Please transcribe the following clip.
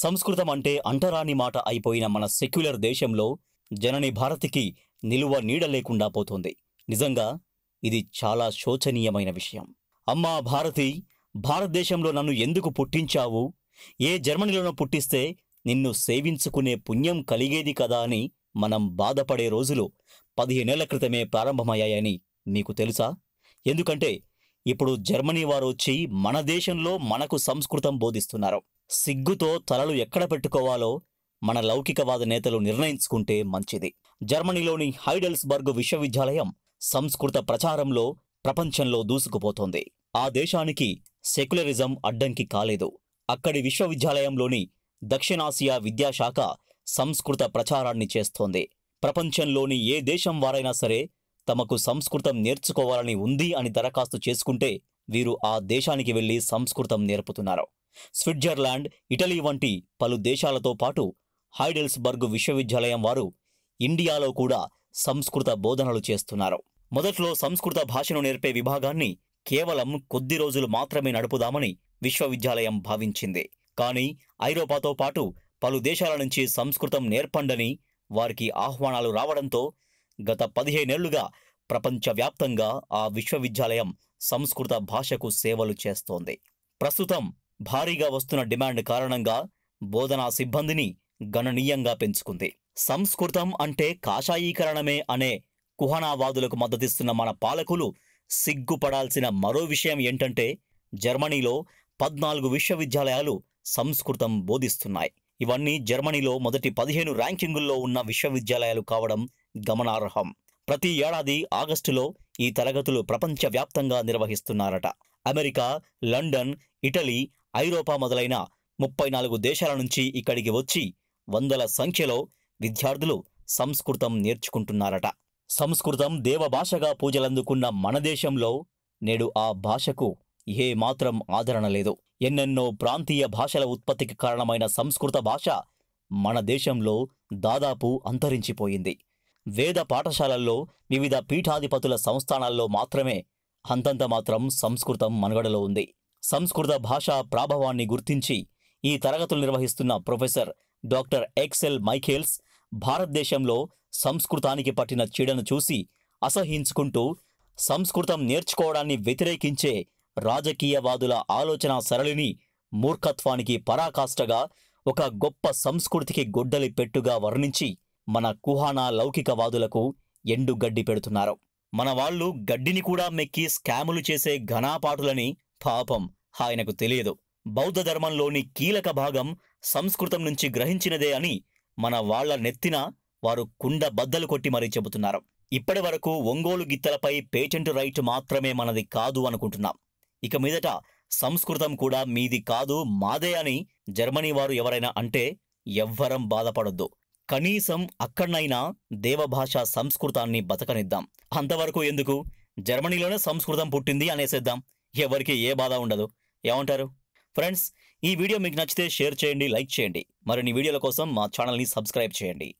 సంస్కృతం అంటే అంటరాని మాట అయిపోయిన మన సెక్యులర్ దేశంలో జనని భారతికి నిలువ నీడ లేకుండా పోతుంది నిజంగా ఇది చాలా శోచనీయమైన విషయం అమ్మా భారతి భారతదేశంలో నన్ను ఎందుకు పుట్టించావు ఏ జర్మనీలోనో పుట్టిస్తే నిన్ను సేవించుకునే పుణ్యం కలిగేది కదా అని మనం బాధపడే రోజులు పదిహేనేళ్ల క్రితమే ప్రారంభమయ్యాయని మీకు తెలుసా ఎందుకంటే ఇప్పుడు జర్మనీ వారు వచ్చి మన దేశంలో మనకు సంస్కృతం బోధిస్తున్నారు సిగ్గుతో తలలు ఎక్కడ పెట్టుకోవాలో మన లౌకికవాద నేతలు నిర్ణయించుకుంటే మంచిది జర్మనీలోని హైడెల్స్బర్గ్ విశ్వవిద్యాలయం సంస్కృత ప్రచారంలో ప్రపంచంలో దూసుకుపోతోంది ఆ దేశానికి సెక్యులరిజం అడ్డంకి కాలేదు అక్కడి విశ్వవిద్యాలయంలోని దక్షిణాసియా విద్యాశాఖ సంస్కృత ప్రచారాన్ని చేస్తోంది ప్రపంచంలోని ఏ దేశం వారైనా సరే తమకు సంస్కృతం నేర్చుకోవాలని ఉంది అని దరఖాస్తు చేసుకుంటే వీరు ఆ దేశానికి వెళ్లి సంస్కృతం నేర్పుతున్నారు స్విట్జర్లాండ్ ఇటలీ వంటి పలు దేశాలతో పాటు హైడెల్స్బర్గ్ విశ్వవిద్యాలయం వారు ఇండియాలో కూడా సంస్కృత బోధనలు చేస్తున్నారు మొదట్లో సంస్కృత భాషను నేర్పే విభాగాన్ని కేవలం కొద్ది రోజులు మాత్రమే నడుపుదామని విశ్వవిద్యాలయం భావించింది కానీ ఐరోపాతో పాటు పలు దేశాల నుంచి సంస్కృతం నేర్పండని వారికి ఆహ్వానాలు రావడంతో గత పదిహేనేళ్లుగా ప్రపంచవ్యాప్తంగా ఆ విశ్వవిద్యాలయం సంస్కృత భాషకు సేవలు చేస్తోంది ప్రస్తుతం భారీగా వస్తున్న డిమాండ్ కారణంగా బోధనా సిబ్బందిని గణనీయంగా పెంచుకుంది సంస్కృతం అంటే కాషాయీకరణమే అనే కుహనావాదులకు మద్దతిస్తున్న మన పాలకులు సిగ్గుపడాల్సిన మరో విషయం ఏంటంటే జర్మనీలో పద్నాలుగు విశ్వవిద్యాలయాలు సంస్కృతం బోధిస్తున్నాయి ఇవన్నీ జర్మనీలో మొదటి పదిహేను ర్యాంకింగుల్లో ఉన్న విశ్వవిద్యాలయాలు కావడం గమనార్హం ప్రతి ఏడాది ఆగస్టులో ఈ తరగతులు ప్రపంచవ్యాప్తంగా నిర్వహిస్తున్నారట అమెరికా లండన్ ఇటలీ ఐరోపా మొదలైన ముప్పై నాలుగు దేశాల నుంచి ఇక్కడికి వచ్చి వందల సంఖ్యలో విద్యార్థులు సంస్కృతం నేర్చుకుంటున్నారట సంస్కృతం దేవభాషగా పూజలందుకున్న మన దేశంలో నేడు ఆ భాషకు ఏ మాత్రం ఆదరణ లేదు ఎన్నెన్నో ప్రాంతీయ భాషల ఉత్పత్తికి కారణమైన సంస్కృత భాష మన దేశంలో దాదాపు అంతరించిపోయింది వేద పాఠశాలల్లో వివిధ పీఠాధిపతుల సంస్థానాల్లో మాత్రమే అంతంత మాత్రం సంస్కృతం మనుగడలో ఉంది సంస్కృత భాషా ప్రాభవాన్ని గుర్తించి ఈ తరగతులు నిర్వహిస్తున్న ప్రొఫెసర్ డాక్టర్ ఎక్సెల్ మైఖేల్స్ భారతదేశంలో సంస్కృతానికి పట్టిన చీడను చూసి అసహించుకుంటూ సంస్కృతం నేర్చుకోవడాన్ని వ్యతిరేకించే రాజకీయవాదుల ఆలోచన సరళిని మూర్ఖత్వానికి పరాకాష్ఠగా ఒక గొప్ప సంస్కృతికి గొడ్డలి పెట్టుగా వర్ణించి మన కుహానా లౌకికవాదులకు ఎండు గడ్డి పెడుతున్నారు మన వాళ్ళు గడ్డిని కూడా మెక్కి స్కాములు చేసే ఘనాపాటులని పాపం ఆయనకు తెలియదు బౌద్ధ ధర్మంలోని కీలక భాగం సంస్కృతం నుంచి గ్రహించినదే అని మన వాళ్ల నెత్తిన వారు కుండ బద్దలు కొట్టి మరీ చెబుతున్నారు ఇప్పటి వరకు ఒంగోలు గిత్తలపై పేటెంట్ రైట్ మాత్రమే మనది కాదు అనుకుంటున్నాం ఇక మీదట సంస్కృతం కూడా మీది కాదు మాదే అని జర్మనీ వారు ఎవరైనా అంటే ఎవ్వరం బాధపడొద్దు కనీసం అక్కడనైనా దేవభాష సంస్కృతాన్ని బతకనిద్దాం అంతవరకు ఎందుకు జర్మనీలోనే సంస్కృతం పుట్టింది అనేసేద్దాం ఎవరికి ఏ బాధ ఉండదు ఏమంటారు ఫ్రెండ్స్ ఈ వీడియో మీకు నచ్చితే షేర్ చేయండి లైక్ చేయండి మరిన్ని వీడియోల కోసం మా ఛానల్ని సబ్స్క్రైబ్ చేయండి